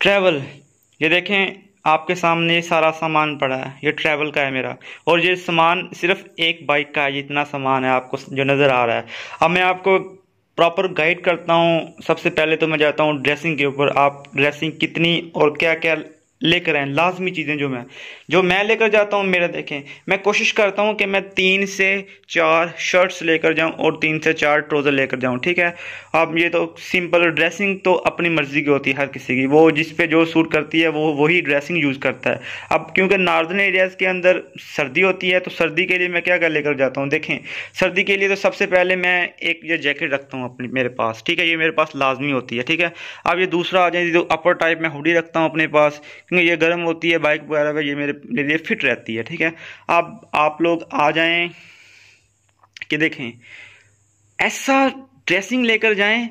travel ये देखें आपके सामने ये सारा सामान पड़ा है ये ट्रैवल का है मेरा और ये सामान सिर्फ एक बाइक का है जितना सामान है आपको जो नज़र आ रहा है अब मैं आपको प्रॉपर गाइड करता हूँ सबसे पहले तो मैं जाता हूँ ड्रेसिंग के ऊपर आप ड्रेसिंग कितनी और क्या क्या लेकर आए लाजमी चीज़ें जो मैं जो मैं लेकर जाता हूँ मेरा देखें मैं कोशिश करता हूँ कि मैं तीन से चार शर्ट्स लेकर जाऊँ और तीन से चार ट्रोज़र लेकर जाऊँ ठीक है अब ये तो सिंपल ड्रेसिंग तो अपनी मर्ज़ी की होती है हर किसी की वो जिस पे जो सूट करती है वो वही ड्रेसिंग यूज़ करता है अब क्योंकि नार्दर्न एरियाज़ के अंदर सर्दी होती है तो सर्दी के लिए मैं क्या क्या लेकर जाता हूँ देखें सर्दी के लिए तो सबसे पहले मैं एक ये जैकेट रखता हूँ अपनी मेरे पास ठीक है ये मेरे पास लाजमी होती है ठीक है अब ये दूसरा आ जाए अपर टाइप में हुडी रखता हूँ अपने पास क्योंकि ये गर्म होती है बाइक वगैरह पे ये मेरे मेरे लिए फिट रहती है ठीक है आप आप लोग आ जाएं कि देखें ऐसा ड्रेसिंग लेकर जाएं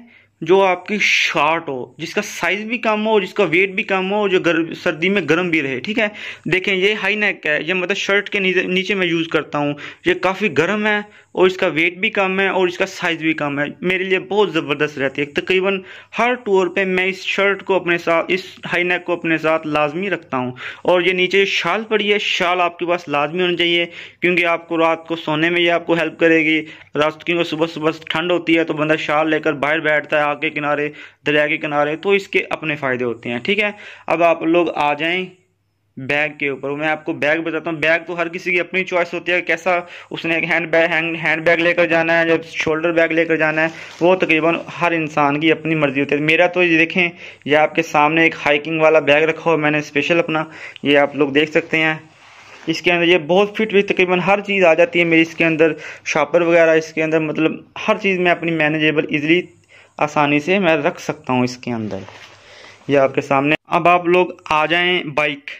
जो आपकी शॉर्ट हो जिसका साइज भी कम हो जिसका वेट भी कम हो जो गर, सर्दी में गर्म भी रहे ठीक है देखें ये हाई नेक है ये मतलब शर्ट के नीचे नीचे मैं यूज़ करता हूँ ये काफ़ी गर्म है और इसका वेट भी कम है और इसका साइज़ भी कम है मेरे लिए बहुत ज़बरदस्त रहती है तकरीबन हर टूर पे मैं इस शर्ट को अपने साथ इस हाई नेक को अपने साथ लाजमी रखता हूँ और ये नीचे शाल पड़ी है शाल आपके पास लाजमी होनी चाहिए क्योंकि आपको रात को सोने में ये आपको हेल्प करेगी रात क्योंकि सुबह सुबह ठंड होती है तो बंदा शाल लेकर बाहर बैठता है आग के किनारे दरिया के किनारे तो इसके अपने फ़ायदे होते हैं ठीक है अब आप लोग आ जाएँ बैग के ऊपर मैं आपको बैग बताता हूँ बैग तो हर किसी की अपनी चॉइस होती है कैसा उसने एक hand bag hand hand bag लेकर जाना है या शोल्डर बैग लेकर जाना है वो तकरीबन हर इंसान की अपनी मर्जी होती है मेरा तो ये देखें ये आपके सामने एक हाइकिंग वाला बैग रखा हुआ मैंने स्पेशल अपना ये आप लोग देख सकते हैं इसके अंदर ये बहुत फिट भी तकरीबन हर चीज़ आ जाती है मेरी इसके अंदर शॉपर वगैरह इसके अंदर मतलब हर चीज़ मैं अपनी मैनेजेबल इजली आसानी से मैं रख सकता हूँ इसके अंदर ये आपके सामने अब आप लोग आ जाएं बाइक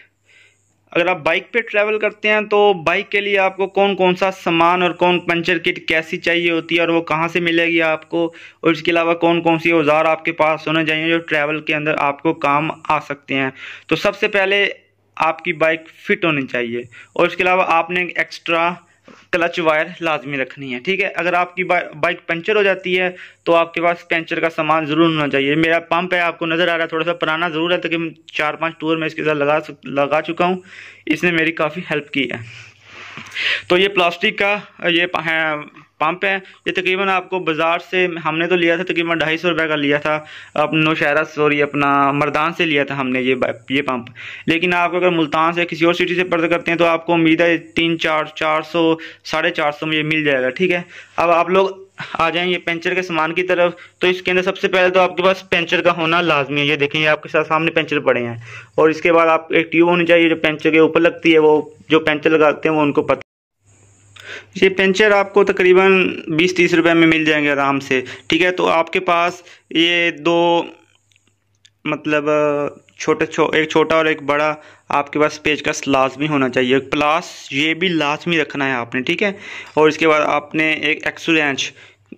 अगर आप बाइक पे ट्रैवल करते हैं तो बाइक के लिए आपको कौन कौन सा सामान और कौन पंचर किट कैसी चाहिए होती है और वो कहाँ से मिलेगी आपको और इसके अलावा कौन कौन सी औजार आपके पास होने चाहिए जो ट्रैवल के अंदर आपको काम आ सकते हैं तो सबसे पहले आपकी बाइक फिट होनी चाहिए और इसके अलावा आपने एक्स्ट्रा क्लच वायर लाजमी रखनी है ठीक है अगर आपकी बाइक पंचर हो जाती है तो आपके पास पंचर का सामान ज़रूर होना चाहिए मेरा पंप है आपको नज़र आ रहा है थोड़ा सा पुराना ज़रूर है तकरीबन तो चार पांच टूर में इसके साथ लगा लगा चुका हूँ इसने मेरी काफ़ी हेल्प की है तो ये प्लास्टिक का ये पम्प है ये तकरीबन आपको बाज़ार से हमने तो लिया था तकरीबन ढाई सौ रुपये का लिया था अपना नौशहरा सॉरी अपना मरदान से लिया था हमने ये ये पंप लेकिन आप अगर मुल्तान से किसी और सिटी से पर्द करते हैं तो आपको उम्मीद है तीन चार चार सौ साढ़े चार सौ में ये मिल जाएगा ठीक है अब आप लोग आ ये पेंचर के सामान की तरफ तो इसके अंदर सबसे पहले तो आपके पास पंचर का होना लाजमी है ये देखें ये आपके साथ सामने पंचर पड़े हैं और इसके बाद आप एक ट्यूब होनी चाहिए जो पंचर के ऊपर लगती है वो जो पेंचर लगाते हैं वो उनको पता ये पेंचर आपको तकरीबन बीस तीस रुपए में मिल जाएंगे आराम से ठीक है तो आपके पास ये दो मतलब छोटे छो एक छोटा और एक बड़ा आपके पास पेज का लाजमी होना चाहिए प्लास ये भी लाजमी रखना है आपने ठीक है और इसके बाद आपने एक एक्सुलेंच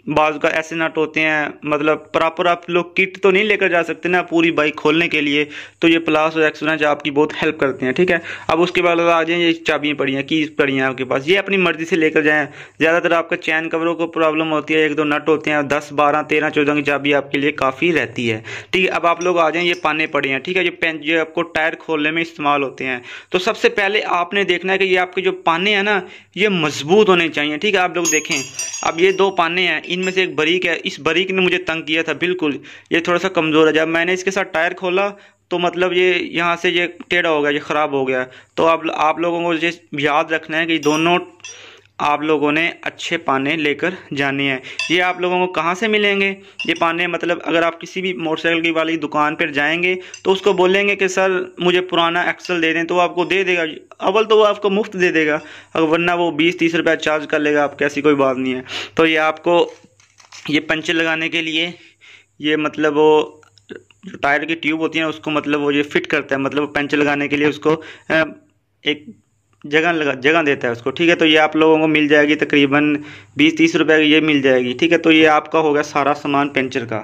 बाज का ऐसे नट होते हैं मतलब प्रॉपर आप लोग किट तो नहीं लेकर जा सकते ना पूरी बाइक खोलने के लिए तो ये प्लास और एक्सोनच आपकी बहुत हेल्प करते हैं ठीक है अब उसके बाद आ जाए ये चाबियाँ पड़ी हैं कीज पड़ी हैं आपके पास ये अपनी मर्जी से लेकर जाएं ज़्यादातर आपका चैन कवरों को प्रॉब्लम होती है एक दो नट होते हैं दस बारह तेरह चौदह की चाबी आपके लिए काफ़ी रहती है ठीक है अब आप लोग आ जाएँ ये पाने पड़े हैं ठीक है जो पेन ये आपको टायर खोलने में इस्तेमाल होते हैं तो सबसे पहले आपने देखना है कि ये आपके जो पाने हैं ना ये मजबूत होने चाहिए ठीक है आप लोग देखें अब ये दो पाने हैं इनमें से एक बरीक है इस बरीक ने मुझे तंग किया था बिल्कुल ये थोड़ा सा कमज़ोर है जब मैंने इसके साथ टायर खोला तो मतलब ये यहाँ से ये टेढ़ा हो गया ये ख़राब हो गया तो आप आप लोगों को ये याद रखना है कि दोनों आप लोगों ने अच्छे पाने लेकर जाने हैं ये आप लोगों को कहाँ से मिलेंगे ये पाने मतलब अगर आप किसी भी मोटरसाइकिल की वाली दुकान पर जाएंगे तो उसको बोलेंगे कि सर मुझे पुराना एक्सल दे दें तो वो आपको दे देगा अव्वल तो वो आपको मुफ्त दे देगा अगर वरना वो बीस तीस रुपया चार्ज कर लेगा आपकी ऐसी कोई बात नहीं है तो ये आपको ये पंचर लगाने के लिए ये मतलब वो जो टायर की ट्यूब होती है उसको मतलब वो ये फिट करता है मतलब पंचर लगाने के लिए उसको एक जगह लगा जगह देता है उसको ठीक है तो ये आप लोगों को मिल जाएगी तकरीबन बीस तीस रुपये की ये मिल जाएगी ठीक है तो ये आपका हो गया सारा सामान पेंचर का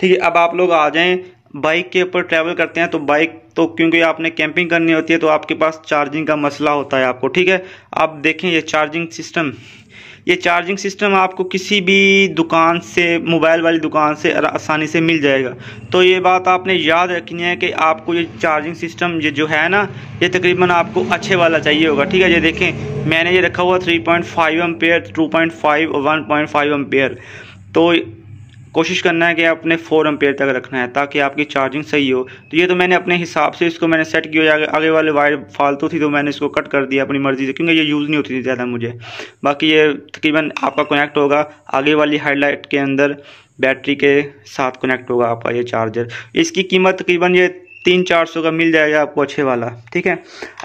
ठीक है अब आप लोग आ जाएं बाइक के ऊपर ट्रैवल करते हैं तो बाइक तो क्योंकि आपने कैंपिंग करनी होती है तो आपके पास चार्जिंग का मसला होता है आपको ठीक है आप देखें ये चार्जिंग सिस्टम ये चार्जिंग सिस्टम आपको किसी भी दुकान से मोबाइल वाली दुकान से आसानी से मिल जाएगा तो ये बात आपने याद रखनी है कि आपको ये चार्जिंग सिस्टम ये जो है ना ये तकरीबन आपको अच्छे वाला चाहिए होगा ठीक है ये देखें मैंने ये रखा हुआ three point five ampere two point five one point five ampere तो कोशिश करना है कि आपने फोर एम्पेयर तक रखना है ताकि आपकी चार्जिंग सही हो तो ये तो मैंने अपने हिसाब से इसको मैंने सेट किया आगे, आगे वाले वायर फालतू थी तो मैंने इसको कट कर दिया अपनी मर्ज़ी से क्योंकि ये यूज़ नहीं होती थी ज़्यादा मुझे बाकी ये तकरीबन आपका कनेक्ट होगा आगे वाली हेडलाइट के अंदर बैटरी के साथ कनेक्ट होगा आपका ये चार्जर इसकी कीमत तकरीबन ये तीन चार सौ का मिल जाएगा आपको अच्छे वाला ठीक है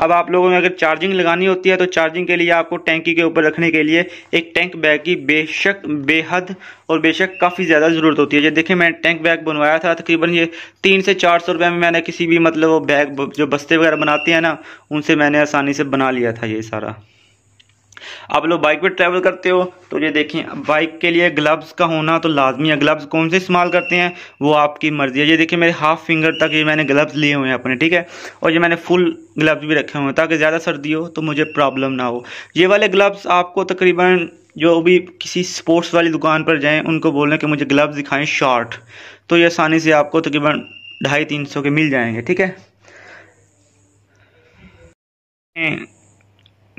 अब आप लोगों ने अगर चार्जिंग लगानी होती है तो चार्जिंग के लिए आपको टैंकी के ऊपर रखने के लिए एक टैंक बैग की बेशक बेहद और बेशक काफ़ी ज़्यादा ज़रूरत होती है जैसे देखिए मैंने टैंक बैग बनवाया था तकरीबन ये तीन से चार सौ रुपये में मैंने किसी भी मतलब वो बैग जो बस्ते वगैरह बनाते हैं ना उनसे मैंने आसानी से बना लिया था ये सारा आप लोग बाइक पे ट्रैवल करते हो तो ये देखें बाइक के लिए ग्लव्स का होना तो लाजमी है ग्लव्स कौन से इस्तेमाल करते हैं वो आपकी मर्जी है ये देखिए मेरे हाफ फिंगर तक ये मैंने ग्लव्स लिए हुए हैं अपने ठीक है और ये मैंने फुल ग्लव्स भी रखे हुए हैं ताकि ज़्यादा सर्दी हो तो मुझे प्रॉब्लम ना हो ये वाले ग्लव्स आपको तकरीबन जो भी किसी स्पोर्ट्स वाली दुकान पर जाएँ उनको बोलें कि मुझे ग्लव्स दिखाएँ शॉर्ट तो ये आसानी से आपको तकरीबन ढाई तीन सौ के मिल जाएंगे ठीक है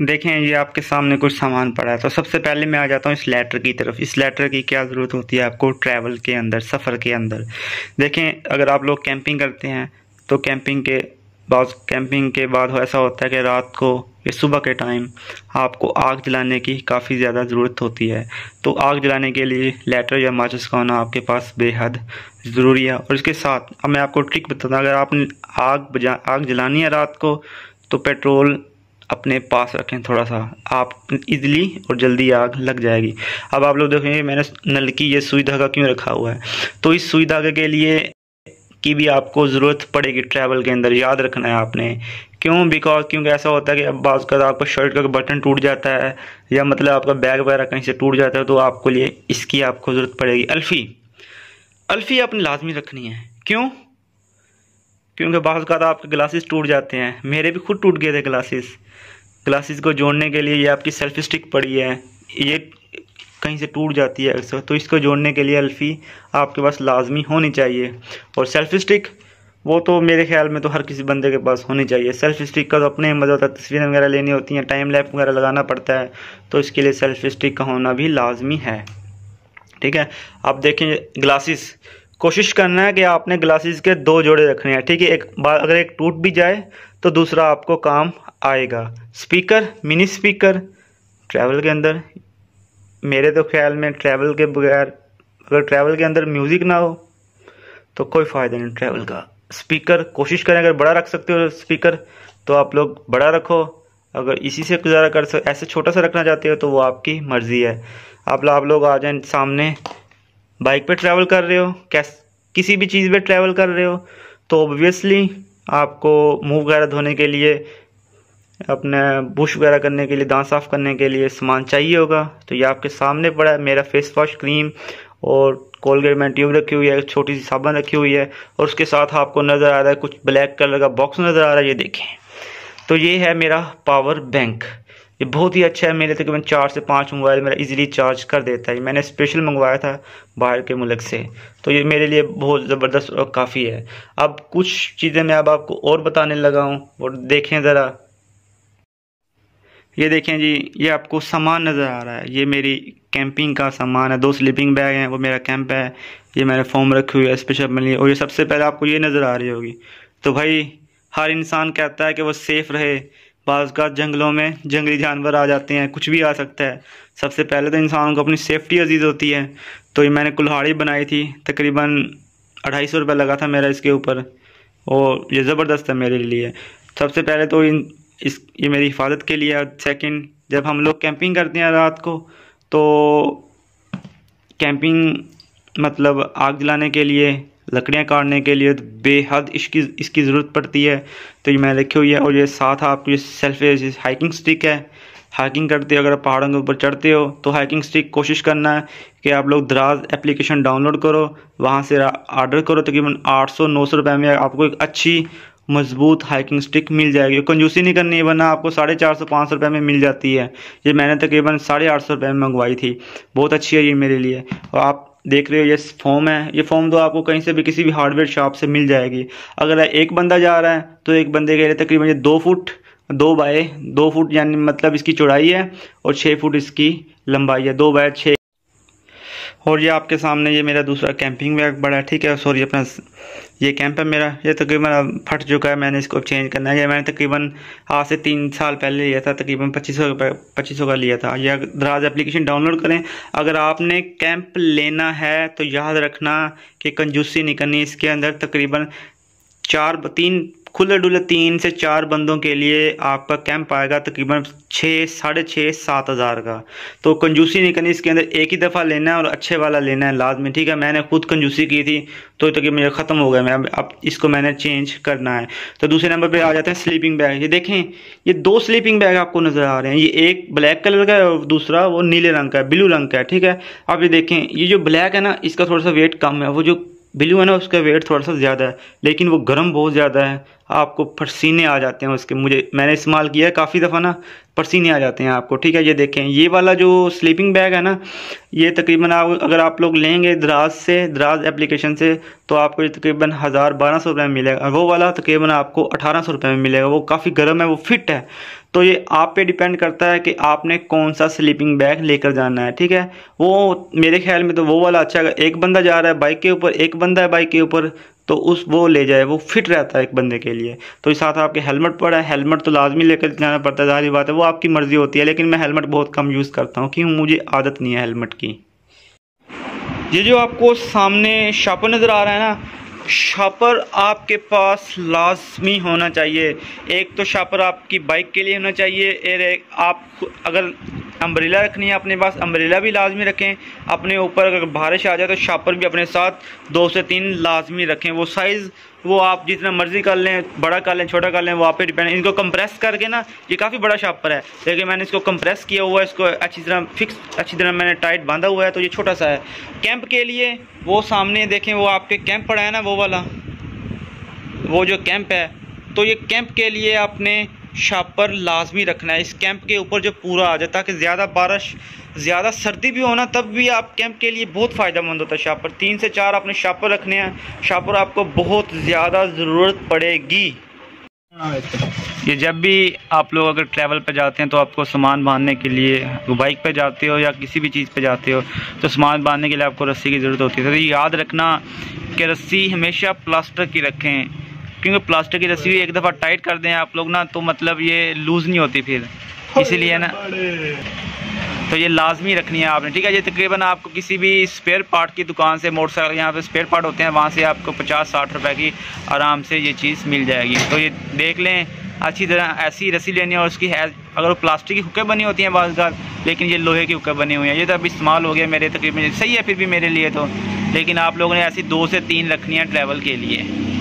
देखें ये आपके सामने कुछ सामान पड़ा है तो सबसे पहले मैं आ जाता हूँ इस लेटर की तरफ इस लेटर की क्या ज़रूरत होती है आपको ट्रैवल के अंदर सफ़र के अंदर देखें अगर आप लोग कैंपिंग करते हैं तो कैंपिंग के बाद कैंपिंग के बाद हो ऐसा होता है कि रात को या सुबह के टाइम आपको आग जलाने की काफ़ी ज़्यादा ज़रूरत होती है तो आग जलाने के लिए लेटर या माचिस का होना आपके पास बेहद ज़रूरी है और इसके साथ अब मैं आपको ट्रिक बताता हूँ अगर आपने आग बजा आग जलानी है रात को तो पेट्रोल अपने पास रखें थोड़ा सा आप इजली और जल्दी आग लग जाएगी अब आप लोग देखेंगे मैंने नल की ये सुई धागा क्यों रखा हुआ है तो इस सुई धागे के लिए की भी आपको ज़रूरत पड़ेगी ट्रैवल के अंदर याद रखना है आपने क्यों बिकॉज क्योंकि ऐसा होता है कि अब बाज कर आपका शर्ट का बटन टूट जाता है या मतलब आपका बैग वगैरह कहीं से टूट जाता है तो आपको लिए इसकी आपको ज़रूरत पड़ेगी अल्फ़ी अल्फ़ी आपने लाजमी रखनी है क्यों क्योंकि बाज़ का आपके ग्लासेस टूट जाते हैं मेरे भी खुद टूट गए थे ग्लासेस क्लासेस को जोड़ने के लिए ये आपकी सेल्फ स्टिक पड़ी है ये कहीं से टूट जाती है अक्सर तो इसको जोड़ने के लिए अल्फ़ी आपके पास लाजमी होनी चाहिए और सेल्फ स्टिक वो तो मेरे ख्याल में तो हर किसी बंदे के पास होनी चाहिए सेल्फ स्टिक का तो अपने मज़ा होता है तस्वीरें वगैरह लेनी होती हैं टाइम लैप वगैरह लगाना पड़ता है तो इसके लिए सेल्फ स्टिक का होना भी लाजमी है ठीक है आप देखें ग्लासेस कोशिश करना है कि आपने ग्लासेस के दो जोड़े रखने हैं ठीक है एक बार अगर एक टूट भी जाए तो दूसरा आपको काम आएगा स्पीकर मिनी स्पीकर ट्रैवल के अंदर मेरे तो ख्याल में ट्रैवल के बगैर अगर ट्रैवल के अंदर म्यूज़िक ना हो तो कोई फ़ायदा नहीं ट्रैवल का स्पीकर कोशिश करें अगर बड़ा रख सकते हो स्पीकर तो आप लोग बड़ा रखो अगर इसी से गुजारा कर सक ऐसे छोटा सा रखना चाहते हो तो वो आपकी मर्ज़ी है आप आप लोग आ जाए सामने बाइक पे ट्रैवल कर रहे हो कैस किसी भी चीज़ पे ट्रैवल कर रहे हो तो ओबियसली आपको मुंह वगैरह धोने के लिए अपने बुश वगैरह करने के लिए दांत साफ़ करने के लिए सामान चाहिए होगा तो ये आपके सामने पड़ा है मेरा फेस वॉश क्रीम और कोलगेट में ट्यूब रखी हुई है छोटी सी साबुन रखी हुई है और उसके साथ आपको नज़र आ रहा है कुछ ब्लैक कलर का बॉक्स नज़र आ रहा है ये देखें तो ये है मेरा पावर बैंक ये बहुत ही अच्छा है मेरे तकरीबन चार से पाँच मोबाइल मेरा इजीली चार्ज कर देता है मैंने स्पेशल मंगवाया था बाहर के मुल्क से तो ये मेरे लिए बहुत ज़बरदस्त और काफ़ी है अब कुछ चीज़ें मैं अब आपको और बताने लगा हूँ और देखें ज़रा ये देखें जी ये आपको सामान नज़र आ रहा है ये मेरी कैंपिंग का सामान है दो स्लीपिंग बैग हैं वो मेरा कैंप है ये मैंने फॉर्म रखी हुई है स्पेशल मनी और ये सबसे पहले आपको ये नज़र आ रही होगी तो भाई हर इंसान कहता है कि वो सेफ़ रहे बाज़ का जंगलों में जंगली जानवर आ जाते हैं कुछ भी आ सकता है सबसे पहले तो इंसान को अपनी सेफ़्टी अजीज़ होती है तो ये मैंने कुल्हाड़ी बनाई थी तकरीबन अढ़ाई सौ रुपये लगा था मेरा इसके ऊपर और ये ज़बरदस्त है मेरे लिए सबसे पहले तो इन इस ये मेरी हिफाजत के लिए और सेकेंड जब हम लोग कैंपिंग करते हैं रात को तो कैंपिंग मतलब आग जलाने के लिए लकड़ियाँ काटने के लिए तो बेहद इसकी इसकी ज़रूरत पड़ती है तो ये मैं रखी हुई है और ये साथ आपको ये सेल्फ हाइकिंग स्टिक है हाइकिंग करते हो अगर पहाड़ों के ऊपर चढ़ते हो तो हाइकिंग स्टिक कोशिश करना है कि आप लोग दराज एप्लीकेशन डाउनलोड करो वहाँ से आर्डर करो तकरीबन आठ सौ नौ सौ रुपये में आपको एक अच्छी मजबूत हाइकिंग स्टिक मिल जाएगी कंजूसी नहीं करनी वरना आपको साढ़े चार सौ पाँच सौ रुपये में मिल जाती है ये मैंने तकरीबन साढ़े आठ सौ रुपये में मंगवाई थी बहुत अच्छी है ये मेरे लिए और आप देख रहे हो ये फॉर्म है ये फॉर्म तो आपको कहीं से भी किसी भी हार्डवेयर शॉप से मिल जाएगी अगर एक बंदा जा रहा है तो एक बंदे के लिए तकरीबन ये दो फुट दो बाय दो फुट यानी मतलब इसकी चौड़ाई है और छः फुट इसकी लंबाई है दो बाय छः और ये आपके सामने ये मेरा दूसरा कैंपिंग बैग बड़ा है ठीक है सॉरी अपना ये कैंप है मेरा ये तकरीबन फट चुका है मैंने इसको चेंज करना है ये मैंने तकरीबन आज से तीन साल पहले लिया था तकरीबन पच्चीस सौ पच्चीस सौ का लिया था यह दराज एप्लीकेशन डाउनलोड करें अगर आपने कैंप लेना है तो याद रखना कि कंजूसी नहीं करनी इसके अंदर तकरीबन चार तीन खुले डुले तीन से चार बंदों के लिए आपका कैंप आएगा तकरीबन छः साढ़े छः सात हज़ार का तो कंजूसी नहीं करनी इसके अंदर एक ही दफ़ा लेना है और अच्छे वाला लेना है लाजमी ठीक है मैंने खुद कंजूसी की थी तो तकरीबन ये ख़त्म हो गया मैं अब इसको मैंने चेंज करना है तो दूसरे नंबर पर आ जाते हैं स्लीपिंग बैग ये देखें ये दो स्लीपिंग बैग आपको नज़र आ रहे हैं ये एक ब्लैक कलर का है और दूसरा वो नीले रंग का है ब्लू रंग का है ठीक है आप ये देखें ये जो ब्लैक है ना इसका थोड़ा सा वेट कम है वो जो ब्लू है ना उसका वेट थोड़ा सा ज़्यादा है लेकिन वो गर्म बहुत ज़्यादा है आपको पसीने आ जाते हैं उसके मुझे मैंने इस्तेमाल किया है काफ़ी दफ़ा ना पसीने आ जाते हैं आपको ठीक है ये देखें ये वाला जो स्लीपिंग बैग है ना ये तकरीबन आप अगर आप लोग लेंगे दराज से दराज एप्लीकेशन से तो आपको ये तकरीबन हज़ार बारह सौ रुपये में मिलेगा वो वाला तकरीबन आपको अठारह सौ रुपये में मिलेगा वो काफ़ी गर्म है वो फिट है तो ये आप पे डिपेंड करता है कि आपने कौन सा स्लीपिंग बैग लेकर जाना है ठीक है वो मेरे ख्याल में तो वो वाला अच्छा है एक बंदा जा रहा है बाइक के ऊपर एक बंदा है बाइक के ऊपर तो उस वो ले जाए वो फिट रहता है एक बंदे के लिए तो इस साथ आपके हेलमेट पड़ा है हेलमेट तो लाजमी लेकर जाना पड़ता है जारी बात है वो आपकी मर्ज़ी होती है लेकिन मैं हेलमेट बहुत कम यूज़ करता हूँ क्यों मुझे आदत नहीं है हेलमेट की ये जो आपको सामने शापर नज़र आ रहा है ना शापर आपके पास लाजमी होना चाहिए एक तो शापर आपकी बाइक के लिए होना चाहिए एर एक आप अगर अम्ब्रेला रखनी है अपने पास अम्ब्रेला भी लाजमी रखें अपने ऊपर अगर बारिश आ जाए तो शापर भी अपने साथ दो से तीन लाजमी रखें वो साइज़ वो आप जितना मर्जी कर लें बड़ा कर लें छोटा कर लें वो आप पे डिपेंड इनको कंप्रेस करके ना ये काफ़ी बड़ा शॉपर है लेकिन मैंने इसको कंप्रेस किया हुआ है इसको अच्छी तरह फिक्स अच्छी तरह मैंने टाइट बांधा हुआ है तो ये छोटा सा है कैंप के लिए वो सामने देखें वो आपके कैंप पड़ा है ना वो वाला वो जो कैंप है तो ये कैंप के लिए आपने शापर लाजमी रखना है इस कैंप के ऊपर जो पूरा आ जाए ताकि ज़्यादा बारिश ज़्यादा सर्दी भी होना तब भी आप कैंप के लिए बहुत फायदा मंद होता है पर तीन से चार आपने शापर रखने हैं शापर आपको बहुत ज़्यादा ज़रूरत पड़ेगी ये जब भी आप लोग अगर ट्रैवल पर जाते हैं तो आपको सामान बांधने के लिए बाइक पर जाते हो या किसी भी चीज़ पर जाते हो तो सामान बांधने के लिए आपको रस्सी की ज़रूरत होती है तो याद रखना कि रस्सी हमेशा प्लास्टर की रखें क्योंकि प्लास्टिक की रस्सी एक दफ़ा टाइट कर दें आप लोग ना तो मतलब ये लूज़ नहीं होती फिर इसीलिए ना तो ये लाजमी रखनी है आपने ठीक है ये तकरीबन आपको किसी भी स्पेयर पार्ट की दुकान से मोटरसाइकिल यहाँ पे स्पेयर पार्ट होते हैं वहाँ से आपको पचास साठ रुपए की आराम से ये चीज़ मिल जाएगी तो ये देख लें अच्छी तरह ऐसी रस्सी लेनी है और उसकी है अगर वो प्लास्टिक की हुक्के बनी होती हैं बाजार लेकिन ये लोहे की हुक्के बनी हुई हैं ये तो अब इस्तेमाल हो गया मेरे तकरीबन सही है फिर भी मेरे लिए तो लेकिन आप लोगों ने ऐसी दो से तीन रखनी है ट्रैवल के लिए